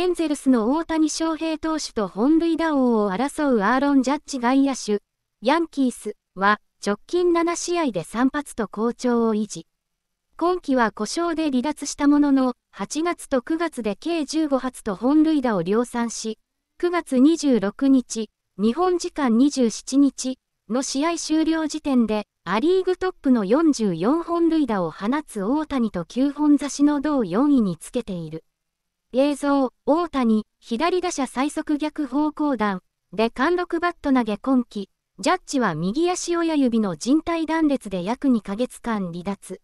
エンゼルスの大谷翔平投手と本塁打王を争うアーロン・ジャッジ外野手、ヤンキースは直近7試合で3発と好調を維持。今季は故障で離脱したものの、8月と9月で計15発と本塁打を量産し、9月26日、日本時間27日の試合終了時点で、ア・リーグトップの44本塁打を放つ大谷と9本差しの同4位につけている。映像、大谷、左打者最速逆方向弾、で貫禄バット投げ今季、ジャッジは右足親指の人体断裂で約2ヶ月間離脱。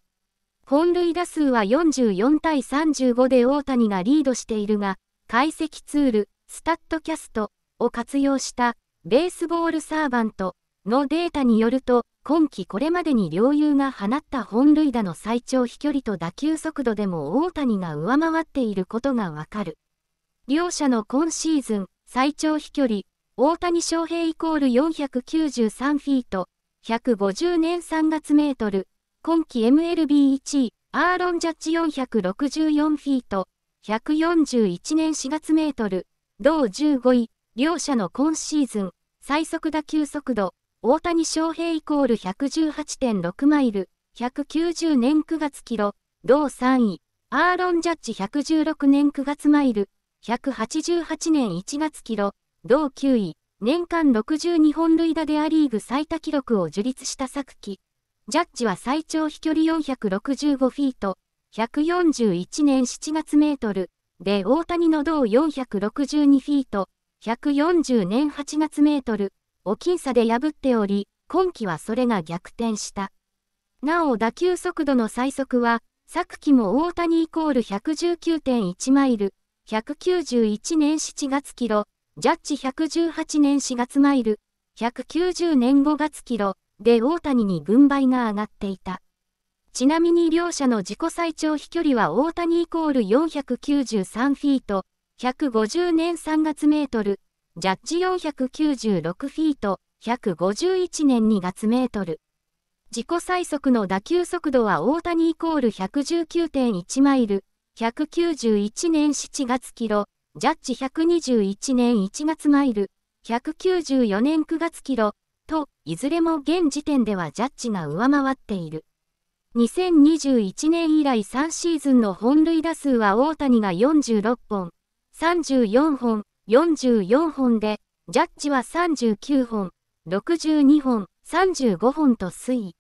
本塁打数は44対35で大谷がリードしているが、解析ツール、スタッドキャストを活用したベースボールサーバントのデータによると、今季これまでに両友が放った本塁打の最長飛距離と打球速度でも大谷が上回っていることがわかる。両者の今シーズン最長飛距離、大谷翔平イコール493フィート、150年3月メートル、今季 MLB1 位、アーロン・ジャッジ464フィート、141年4月メートル、同15位、両者の今シーズン最速打球速度、大谷翔平イコール118.6マイル、190年9月キロ、同3位、アーロン・ジャッジ116年9月マイル、188年1月キロ、同9位、年間62本塁打でア・リーグ最多記録を樹立した昨季。ジャッジは最長飛距離465フィート、141年7月メートル、で大谷の同462フィート、140年8月メートル、を僅差で破っており、今季はそれが逆転した。なお打球速度の最速は、昨季も大谷イコール119.1マイル、191年7月キロ、ジャッジ118年4月マイル、190年5月キロで大谷に軍配が上がっていた。ちなみに両者の自己最長飛距離は大谷イコール493フィート、150年3月メートル、ジャッジ496フィート、151年2月メートル。自己最速の打球速度は大谷イコール119.1マイル、191年7月キロ、ジャッジ121年1月マイル、194年9月キロ、と、いずれも現時点ではジャッジが上回っている。2021年以来3シーズンの本塁打数は大谷が46本、34本、44本で、ジャッジは39本、62本、35本と推移。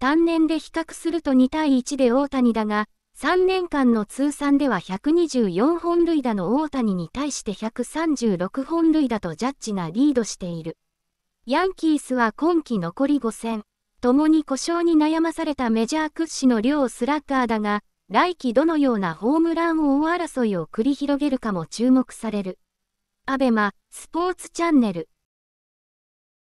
単年で比較すると2対1で大谷だが、3年間の通算では124本塁打の大谷に対して136本塁打とジャッジがリードしている。ヤンキースは今季残り5戦、共に故障に悩まされたメジャー屈指の両スラッガーだが、来季どのようなホームラン王争いを繰り広げるかも注目される。アベマ、スポーツチャンネル。